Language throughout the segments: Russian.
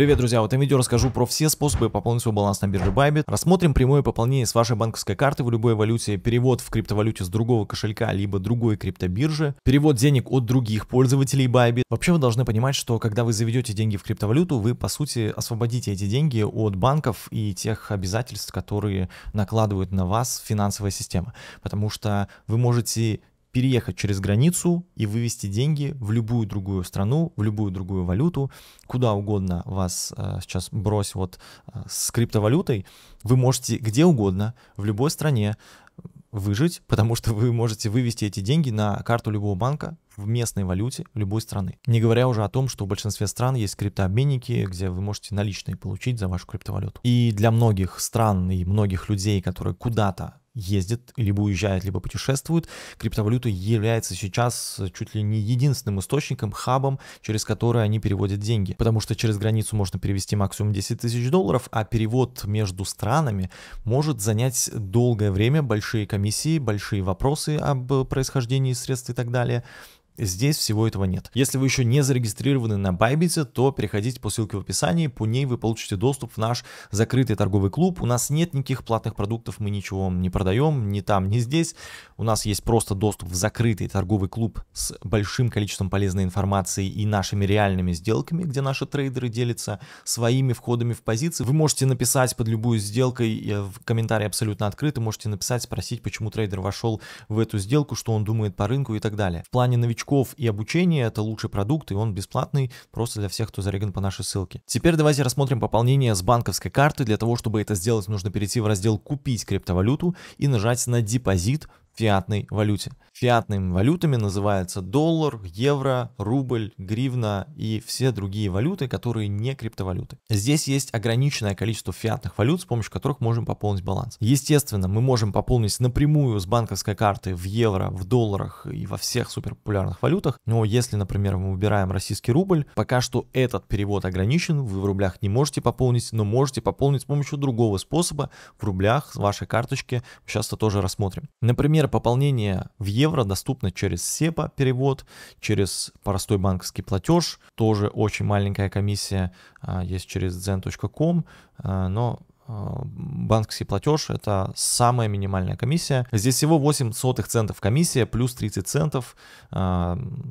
Привет, друзья! В этом видео расскажу про все способы пополнить свой баланс на бирже Bybit. Рассмотрим прямое пополнение с вашей банковской карты в любой валюте, перевод в криптовалюте с другого кошелька либо другой криптобиржи, перевод денег от других пользователей Bybit. Вообще вы должны понимать, что когда вы заведете деньги в криптовалюту, вы по сути освободите эти деньги от банков и тех обязательств, которые накладывают на вас финансовая система. Потому что вы можете переехать через границу и вывести деньги в любую другую страну, в любую другую валюту, куда угодно вас э, сейчас брось вот э, с криптовалютой, вы можете где угодно, в любой стране э, выжить, потому что вы можете вывести эти деньги на карту любого банка в местной валюте любой страны. Не говоря уже о том, что в большинстве стран есть криптообменники, где вы можете наличные получить за вашу криптовалюту. И для многих стран и многих людей, которые куда-то ездят, либо уезжают, либо путешествуют, криптовалюта является сейчас чуть ли не единственным источником, хабом, через который они переводят деньги. Потому что через границу можно перевести максимум 10 тысяч долларов, а перевод между странами может занять долгое время, большие комиссии, большие вопросы об происхождении средств и так далее. Здесь всего этого нет. Если вы еще не зарегистрированы на Bybit, то переходите по ссылке в описании, по ней вы получите доступ в наш закрытый торговый клуб. У нас нет никаких платных продуктов, мы ничего не продаем, ни там, ни здесь. У нас есть просто доступ в закрытый торговый клуб с большим количеством полезной информации и нашими реальными сделками, где наши трейдеры делятся своими входами в позиции. Вы можете написать под любую сделкой, э, в комментарии абсолютно открыты, можете написать, спросить, почему трейдер вошел в эту сделку, что он думает по рынку и так далее. В плане новичков очков и обучения, это лучший продукт, и он бесплатный просто для всех, кто зареган по нашей ссылке. Теперь давайте рассмотрим пополнение с банковской карты. Для того, чтобы это сделать, нужно перейти в раздел «Купить криптовалюту» и нажать на «Депозит» фиатной валюте. Фиатными валютами называются доллар, евро, рубль, гривна и все другие валюты, которые не криптовалюты. Здесь есть ограниченное количество фиатных валют, с помощью которых можем пополнить баланс. Естественно, мы можем пополнить напрямую с банковской карты в евро, в долларах и во всех суперпопулярных валютах, но если, например, мы выбираем российский рубль, пока что этот перевод ограничен, вы в рублях не можете пополнить, но можете пополнить с помощью другого способа в рублях с вашей карточки, сейчас это тоже рассмотрим. Например, пополнение в евро доступно через SEPA перевод, через простой банковский платеж. Тоже очень маленькая комиссия а, есть через zen.com, а, но а, банковский платеж – это самая минимальная комиссия. Здесь всего 8 сотых центов комиссия, плюс 30 центов.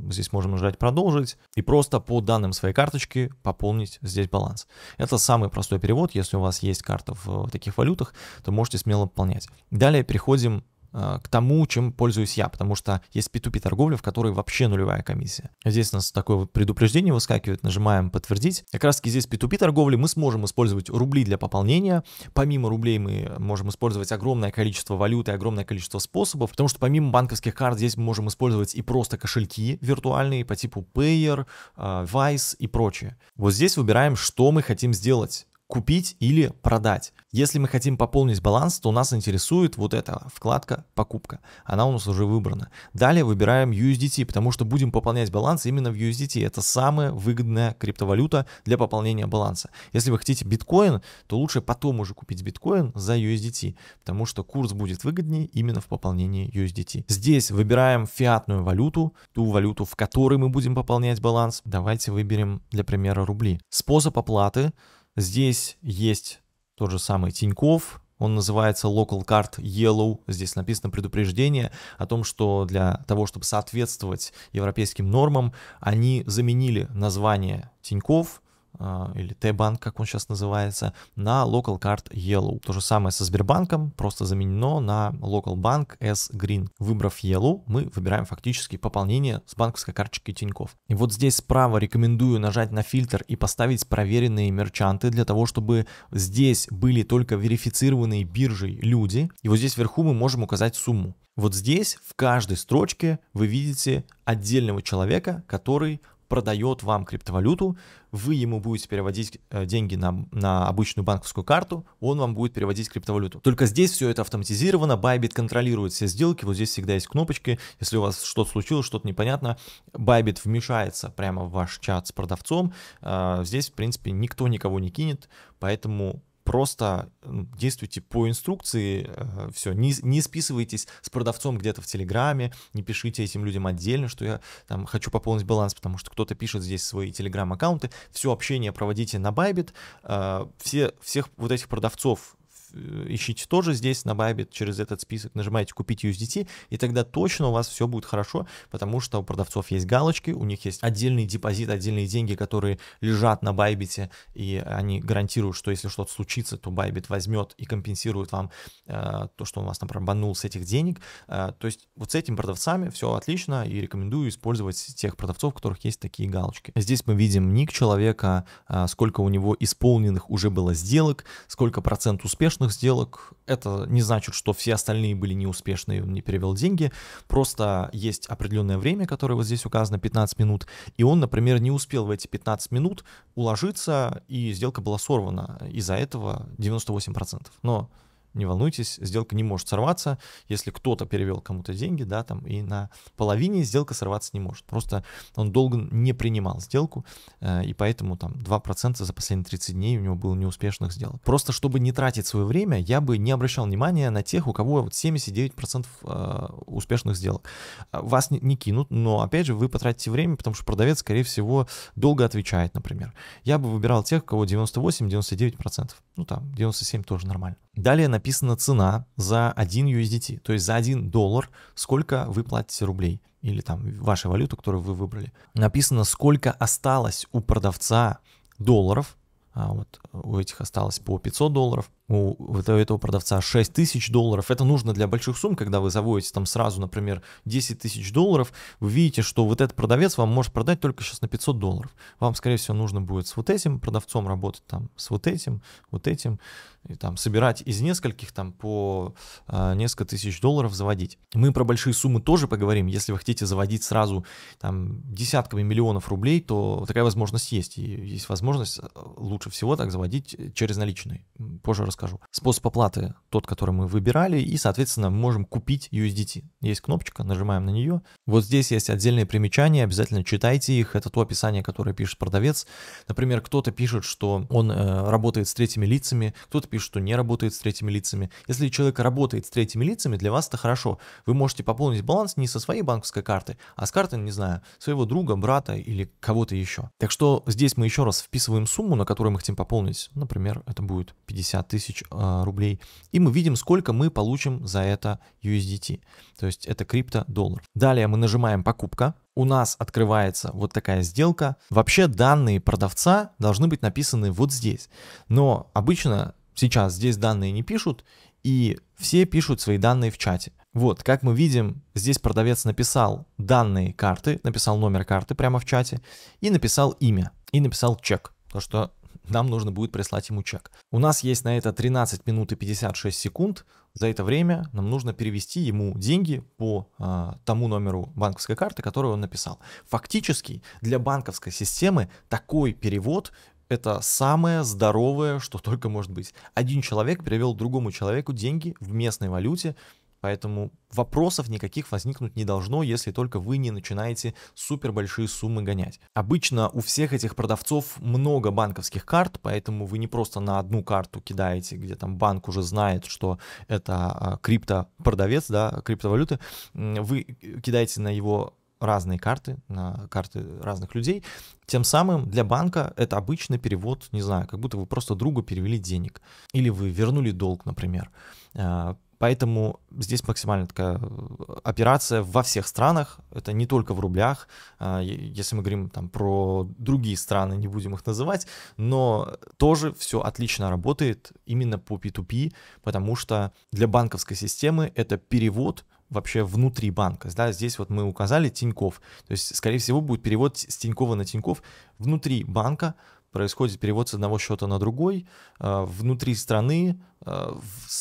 Здесь можем нажать «Продолжить» и просто по данным своей карточки пополнить здесь баланс. Это самый простой перевод. Если у вас есть карта в таких валютах, то можете смело пополнять. Далее переходим Э, к тому, чем пользуюсь я, потому что есть P2P торговля, в которой вообще нулевая комиссия. Здесь у нас такое предупреждение выскакивает, нажимаем подтвердить. Как раз таки здесь P2P торговли мы сможем использовать рубли для пополнения. Помимо рублей мы можем использовать огромное количество валют и огромное количество способов, потому что помимо банковских карт здесь мы можем использовать и просто кошельки виртуальные по типу Payer, Vice э, и прочее. Вот здесь выбираем, что мы хотим сделать купить или продать. Если мы хотим пополнить баланс, то нас интересует вот эта вкладка «Покупка». Она у нас уже выбрана. Далее выбираем USDT, потому что будем пополнять баланс именно в USDT. Это самая выгодная криптовалюта для пополнения баланса. Если вы хотите биткоин, то лучше потом уже купить биткоин за USDT, потому что курс будет выгоднее именно в пополнении USDT. Здесь выбираем фиатную валюту, ту валюту, в которой мы будем пополнять баланс. Давайте выберем, для примера, рубли. Способ оплаты – Здесь есть тот же самый Тиньков, он называется Local Card Yellow. Здесь написано предупреждение о том, что для того, чтобы соответствовать европейским нормам, они заменили название Тиньков а, или Т-банк, как он сейчас называется, на Local Card Yellow. То же самое со Сбербанком, просто заменено на Local Bank S Green. Выбрав Yellow, мы выбираем фактически пополнение с банковской карточки тиньков. И вот здесь справа рекомендую нажать на фильтр и поставить проверенные мерчанты для того, чтобы здесь были только верифицированные биржей люди. И вот здесь вверху мы можем указать сумму. Вот здесь в каждой строчке вы видите отдельного человека, который продает вам криптовалюту, вы ему будете переводить э, деньги на, на обычную банковскую карту, он вам будет переводить криптовалюту. Только здесь все это автоматизировано, Bybit контролирует все сделки, вот здесь всегда есть кнопочки, если у вас что-то случилось, что-то непонятно, Bybit вмешается прямо в ваш чат с продавцом, э, здесь, в принципе, никто никого не кинет, поэтому просто действуйте по инструкции, э, все, не, не списывайтесь с продавцом где-то в Телеграме, не пишите этим людям отдельно, что я там хочу пополнить баланс, потому что кто-то пишет здесь свои Телеграм-аккаунты, все общение проводите на Байбит, э, все, всех вот этих продавцов Э, ищите тоже здесь на Bybit через этот список, нажимаете «Купить USDT», и тогда точно у вас все будет хорошо, потому что у продавцов есть галочки, у них есть отдельный депозит, отдельные деньги, которые лежат на Bybit, и они гарантируют, что если что-то случится, то Bybit возьмет и компенсирует вам э, то, что он вас, например, банул с этих денег. Э, то есть вот с этими продавцами все отлично, и рекомендую использовать тех продавцов, у которых есть такие галочки. Здесь мы видим ник человека, э, сколько у него исполненных уже было сделок, сколько процент успешных, успешных сделок. Это не значит, что все остальные были неуспешные, он не перевел деньги. Просто есть определенное время, которое вот здесь указано, 15 минут. И он, например, не успел в эти 15 минут уложиться, и сделка была сорвана. Из-за этого 98%. Но не волнуйтесь, сделка не может сорваться, если кто-то перевел кому-то деньги, да, там, и на половине сделка сорваться не может. Просто он долго не принимал сделку, э, и поэтому там 2% за последние 30 дней у него было неуспешных сделок. Просто чтобы не тратить свое время, я бы не обращал внимания на тех, у кого вот 79% э, успешных сделок. Вас не кинут, но, опять же, вы потратите время, потому что продавец, скорее всего, долго отвечает, например. Я бы выбирал тех, у кого 98-99% ну там 97 тоже нормально. Далее написана цена за 1 USDT, то есть за 1 доллар, сколько вы платите рублей или там ваша валюта, которую вы выбрали. Написано, сколько осталось у продавца долларов, а вот у этих осталось по 500 долларов, у этого продавца 6 тысяч долларов. Это нужно для больших сумм, когда вы заводите там сразу, например, 10 тысяч долларов, вы видите, что вот этот продавец вам может продать только сейчас на 500 долларов. Вам, скорее всего, нужно будет с вот этим продавцом работать, там, с вот этим, вот этим, и там собирать из нескольких там по э, несколько тысяч долларов заводить. Мы про большие суммы тоже поговорим. Если вы хотите заводить сразу там десятками миллионов рублей, то такая возможность есть. И есть возможность э, лучше всего так заводить э, через наличные. Позже расскажу скажу. Способ оплаты тот, который мы выбирали, и, соответственно, мы можем купить USDT. Есть кнопочка, нажимаем на нее. Вот здесь есть отдельные примечания, обязательно читайте их. Это то описание, которое пишет продавец. Например, кто-то пишет, что он э, работает с третьими лицами, кто-то пишет, что не работает с третьими лицами. Если человек работает с третьими лицами, для вас это хорошо. Вы можете пополнить баланс не со своей банковской карты, а с карты, не знаю, своего друга, брата или кого-то еще. Так что здесь мы еще раз вписываем сумму, на которую мы хотим пополнить. Например, это будет 50 тысяч тысяч а, рублей. И мы видим, сколько мы получим за это USDT. То есть это крипто-доллар. Далее мы нажимаем «Покупка». У нас открывается вот такая сделка. Вообще данные продавца должны быть написаны вот здесь. Но обычно сейчас здесь данные не пишут, и все пишут свои данные в чате. Вот, как мы видим, здесь продавец написал данные карты, написал номер карты прямо в чате и написал имя, и написал чек. То, что нам нужно будет прислать ему чек. У нас есть на это 13 минут и 56 секунд. За это время нам нужно перевести ему деньги по э, тому номеру банковской карты, которую он написал. Фактически для банковской системы такой перевод это самое здоровое, что только может быть. Один человек перевел другому человеку деньги в местной валюте Поэтому вопросов никаких возникнуть не должно, если только вы не начинаете супер большие суммы гонять. Обычно у всех этих продавцов много банковских карт, поэтому вы не просто на одну карту кидаете, где там банк уже знает, что это а, крипто-продавец, да, криптовалюты. Вы кидаете на его разные карты, на карты разных людей. Тем самым для банка это обычный перевод, не знаю, как будто вы просто другу перевели денег. Или вы вернули долг, например а, Поэтому здесь максимально такая э, операция во всех странах, это не только в рублях, а, если мы говорим там про другие страны, не будем их называть, но тоже все отлично работает именно по P2P, потому что для банковской системы это перевод вообще внутри банка. Да, здесь вот мы указали Тиньков. То есть, скорее всего, будет перевод с Тинькова на Тиньков внутри банка происходит перевод с одного счета на другой, э, внутри страны, э,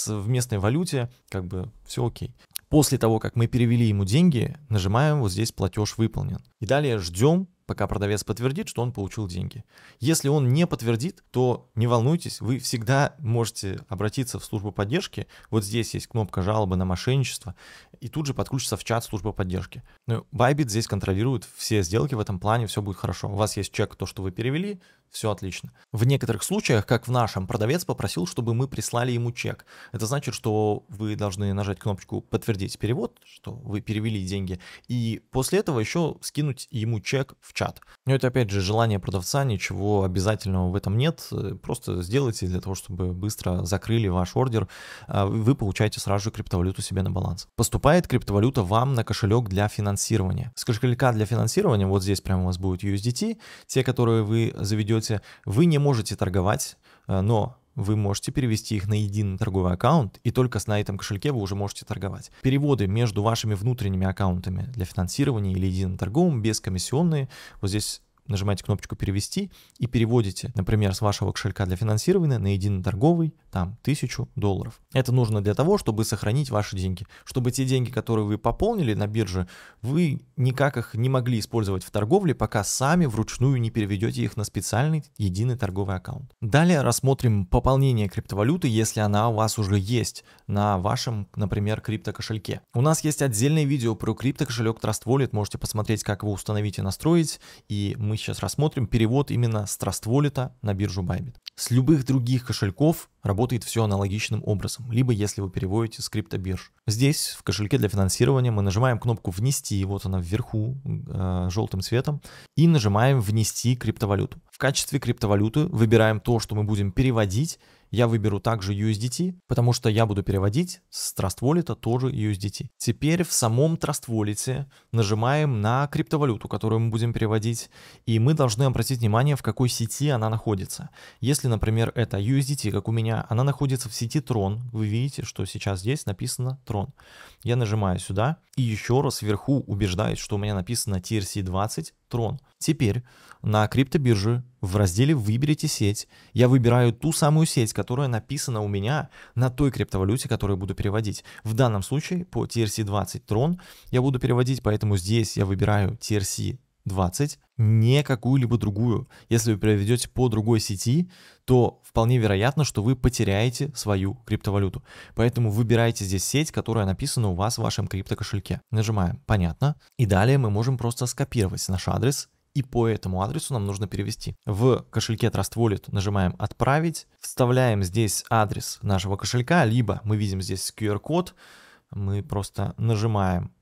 в местной валюте, как бы все окей. После того, как мы перевели ему деньги, нажимаем вот здесь «Платеж выполнен». И далее ждем, пока продавец подтвердит, что он получил деньги. Если он не подтвердит, то не волнуйтесь, вы всегда можете обратиться в службу поддержки. Вот здесь есть кнопка жалобы на мошенничество, и тут же подключится в чат служба поддержки. Ну, Bybit здесь контролирует все сделки в этом плане, все будет хорошо. У вас есть чек, то, что вы перевели, все отлично. В некоторых случаях, как в нашем, продавец попросил, чтобы мы прислали ему чек. Это значит, что вы должны нажать кнопочку «Подтвердить перевод», что вы перевели деньги, и после этого еще скинуть ему чек в чат. Но это опять же желание продавца, ничего обязательного в этом нет, э, просто сделайте для того, чтобы быстро закрыли ваш ордер, э, вы получаете сразу же криптовалюту себе на баланс. Поступает криптовалюта вам на кошелек для финансирования. С кошелька для финансирования, вот здесь прямо у вас будет USDT, те, которые вы заведете, вы не можете торговать, э, но вы можете перевести их на единый торговый аккаунт, и только с на этом кошельке вы уже можете торговать. Переводы между вашими внутренними аккаунтами для финансирования или единым торговым без комиссионные, вот здесь нажимаете кнопочку «Перевести» и переводите, например, с вашего кошелька для финансирования на единый торговый там, тысячу долларов. Это нужно для того, чтобы сохранить ваши деньги, чтобы те деньги, которые вы пополнили на бирже, вы никак их не могли использовать в торговле, пока сами вручную не переведете их на специальный единый торговый аккаунт. Далее рассмотрим пополнение криптовалюты, если она у вас уже есть на вашем, например, криптокошельке. У нас есть отдельное видео про криптокошелек Trust Wallet, можете посмотреть, как его установить и настроить, и мы сейчас рассмотрим перевод именно с Trustwallet на биржу Bybit. С любых других кошельков работает все аналогичным образом, либо если вы переводите с криптобирж. Здесь, в кошельке для финансирования, мы нажимаем кнопку «Внести», вот она вверху э, желтым цветом, и нажимаем «Внести криптовалюту». В качестве криптовалюты выбираем то, что мы будем переводить, я выберу также USDT, потому что я буду переводить с Trust Wallet тоже USDT. Теперь в самом Trust Wallet нажимаем на криптовалюту, которую мы будем переводить, и мы должны обратить внимание, в какой сети она находится. Если, например, это USDT, как у меня, она находится в сети Tron, вы видите, что сейчас здесь написано Tron. Я нажимаю сюда и еще раз вверху убеждаюсь, что у меня написано TRC20, Tron. Теперь на криптобирже в разделе «Выберите сеть» я выбираю ту самую сеть, которая написана у меня на той криптовалюте, которую буду переводить. В данном случае по TRC20 Tron я буду переводить, поэтому здесь я выбираю TRC20 не какую-либо другую. Если вы проведете по другой сети, то вполне вероятно, что вы потеряете свою криптовалюту. Поэтому выбирайте здесь сеть, которая написана у вас в вашем криптокошельке. Нажимаем «Понятно». И далее мы можем просто скопировать наш адрес и по этому адресу нам нужно перевести. В кошельке Trust Wallet нажимаем «Отправить», вставляем здесь адрес нашего кошелька, либо мы видим здесь QR-код, мы просто нажимаем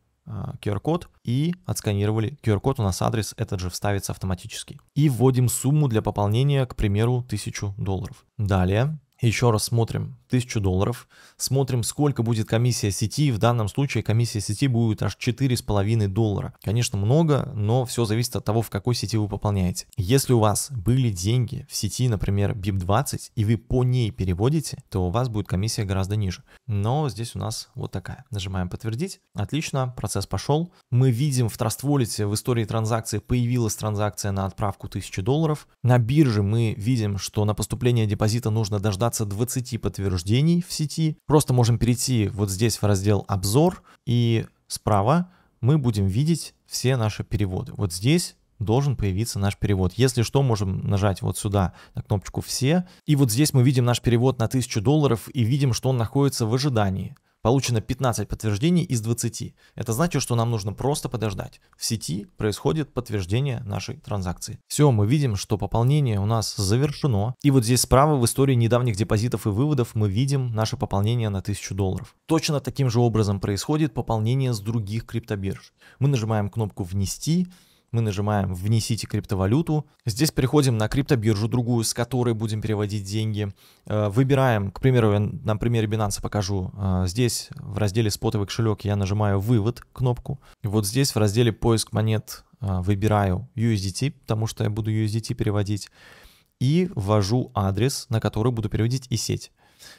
QR-код а, и отсканировали QR-код, у нас адрес этот же вставится автоматически. И вводим сумму для пополнения, к примеру, 1000 долларов. Далее еще раз смотрим 1000 долларов, смотрим, сколько будет комиссия сети. В данном случае комиссия сети будет аж 4,5 доллара. Конечно, много, но все зависит от того, в какой сети вы пополняете. Если у вас были деньги в сети, например, BIP20, и вы по ней переводите, то у вас будет комиссия гораздо ниже. Но здесь у нас вот такая. Нажимаем «Подтвердить». Отлично, процесс пошел. Мы видим в Trustwallet в истории транзакции появилась транзакция на отправку 1000 долларов. На бирже мы видим, что на поступление депозита нужно дождаться 15-20 подтверждений в сети. Просто можем перейти вот здесь в раздел «Обзор» и справа мы будем видеть все наши переводы. Вот здесь должен появиться наш перевод. Если что, можем нажать вот сюда на кнопочку «Все». И вот здесь мы видим наш перевод на 1000 долларов и видим, что он находится в ожидании. Получено 15 подтверждений из 20. Это значит, что нам нужно просто подождать. В сети происходит подтверждение нашей транзакции. Все, мы видим, что пополнение у нас завершено. И вот здесь справа в истории недавних депозитов и выводов мы видим наше пополнение на 1000 долларов. Точно таким же образом происходит пополнение с других криптобирж. Мы нажимаем кнопку «Внести», мы нажимаем «Внесите криптовалюту». Здесь переходим на криптобиржу другую, с которой будем переводить деньги. Э, выбираем, к примеру, я на примере Binance покажу. Э, здесь в разделе «Спотовый кошелек» я нажимаю «Вывод» кнопку. вот здесь в разделе «Поиск монет» э, выбираю USDT, потому что я буду USDT переводить. И ввожу адрес, на который буду переводить, и сеть.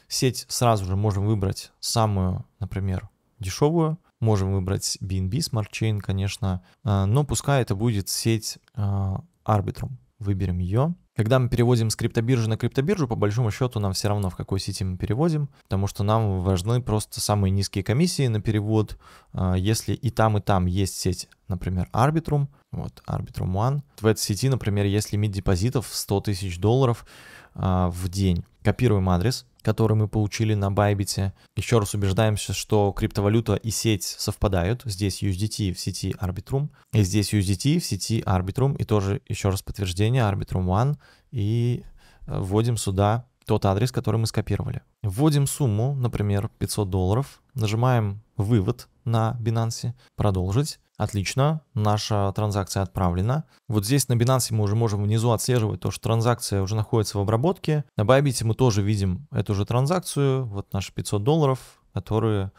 Сеть сразу же можем выбрать самую, например, дешевую – Можем выбрать BNB Smart Chain, конечно, а, но пускай это будет сеть Arbitrum. А, Выберем ее. Когда мы переводим с криптобиржи на криптобиржу, по большому счету нам все равно, в какой сети мы переводим, потому что нам важны просто самые низкие комиссии на перевод. А, если и там, и там есть сеть, например, Arbitrum, вот, Arbitrum One, в этой сети, например, есть лимит депозитов 100 тысяч долларов в день. Копируем адрес, который мы получили на Байбите. Еще раз убеждаемся, что криптовалюта и сеть совпадают. Здесь USDT в сети Arbitrum, и здесь USDT в сети Arbitrum. И тоже еще раз подтверждение Arbitrum One. И э, вводим сюда тот адрес, который мы скопировали. Вводим сумму, например, 500 долларов, нажимаем «Вывод» на Binance, «Продолжить», Отлично, наша транзакция отправлена. Вот здесь на Binance мы уже можем внизу отслеживать то, что транзакция уже находится в обработке. На Bybit мы тоже видим эту же транзакцию, вот наши 500 долларов, которые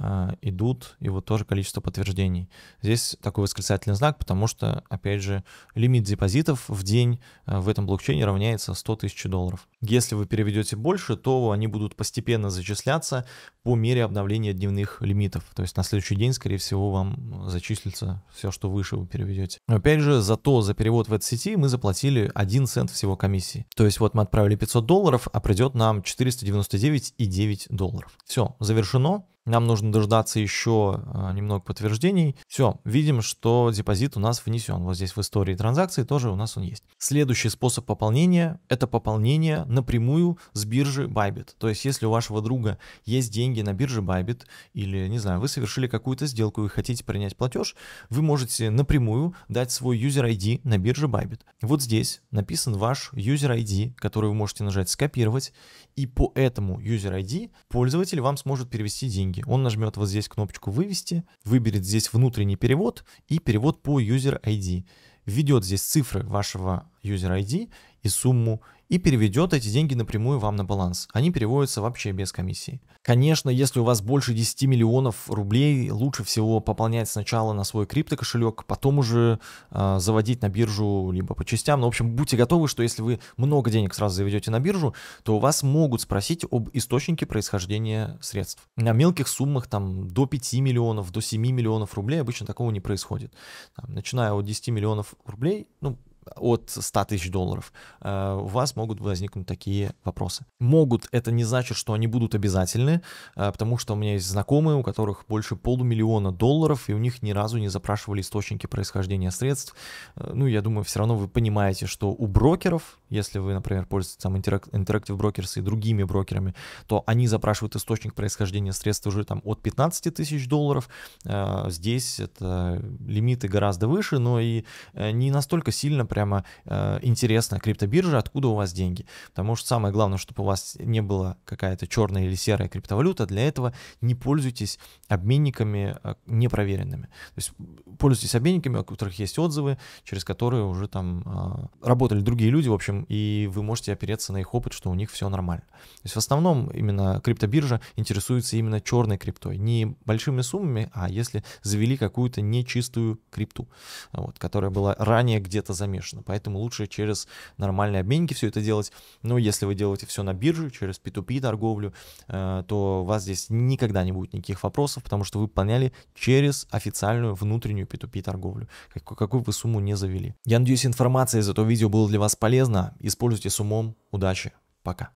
а, идут, и вот тоже количество подтверждений. Здесь такой восклицательный знак, потому что, опять же, лимит депозитов в день а, в этом блокчейне равняется 100 тысяч долларов. Если вы переведете больше, то они будут постепенно зачисляться по мере обновления дневных лимитов. То есть на следующий день, скорее всего, вам зачислится все, что выше вы переведете. Опять же, зато за перевод в этой сети мы заплатили 1 цент всего комиссии. То есть вот мы отправили 500 долларов, а придет нам 499,9 долларов. Все, завершено. Нам нужно дождаться еще а, немного подтверждений. Все, видим, что депозит у нас внесен. Вот здесь в истории транзакции тоже у нас он есть. Следующий способ пополнения – это пополнение напрямую с биржи Bybit. То есть, если у вашего друга есть деньги на бирже Bybit или, не знаю, вы совершили какую-то сделку и хотите принять платеж, вы можете напрямую дать свой user ID на бирже Bybit. Вот здесь написан ваш user ID, который вы можете нажать «Скопировать», и по этому user ID пользователь вам сможет перевести деньги услуги. Он нажмет вот здесь кнопочку «Вывести», выберет здесь внутренний перевод и перевод по user ID. Введет здесь цифры вашего user ID и сумму, и переведет эти деньги напрямую вам на баланс. Они переводятся вообще без комиссии. Конечно, если у вас больше 10 миллионов рублей, лучше всего пополнять сначала на свой криптокошелек, потом уже э, заводить на биржу либо по частям. Но, ну, в общем, будьте готовы, что если вы много денег сразу заведете на биржу, то у вас могут спросить об источнике происхождения средств. На мелких суммах там до 5 миллионов, до 7 миллионов рублей обычно такого не происходит. Там, начиная от 10 миллионов рублей, ну, от 100 тысяч долларов, э, у вас могут возникнуть такие вопросы. Могут, это не значит, что они будут обязательны, э, потому что у меня есть знакомые, у которых больше полумиллиона долларов, и у них ни разу не запрашивали источники происхождения средств. Э, ну, я думаю, все равно вы понимаете, что у брокеров, если вы, например, пользуетесь там Interactive Brokers и другими брокерами, то они запрашивают источник происхождения средств уже там от 15 тысяч долларов. Здесь это лимиты гораздо выше, но и не настолько сильно прямо э, интересно, криптобиржа, откуда у вас деньги. Потому что самое главное, чтобы у вас не было какая-то черная или серая криптовалюта, для этого не пользуйтесь обменниками э, непроверенными. То есть пользуйтесь обменниками, у которых есть отзывы, через которые уже там э, работали другие люди, в общем, и вы можете опереться на их опыт, что у них все нормально. То есть в основном именно криптобиржа интересуется именно черной криптой, не большими суммами, а если завели какую-то нечистую крипту, вот, которая была ранее где-то замешана бумажно. Поэтому лучше через нормальные обменники все это делать. Но если вы делаете все на бирже, через P2P торговлю, э, то у вас здесь никогда не будет никаких вопросов, потому что вы выполняли через официальную внутреннюю P2P торговлю. Какую бы сумму не завели. Я надеюсь, информация из этого видео была для вас полезна. Используйте с умом. Удачи. Пока.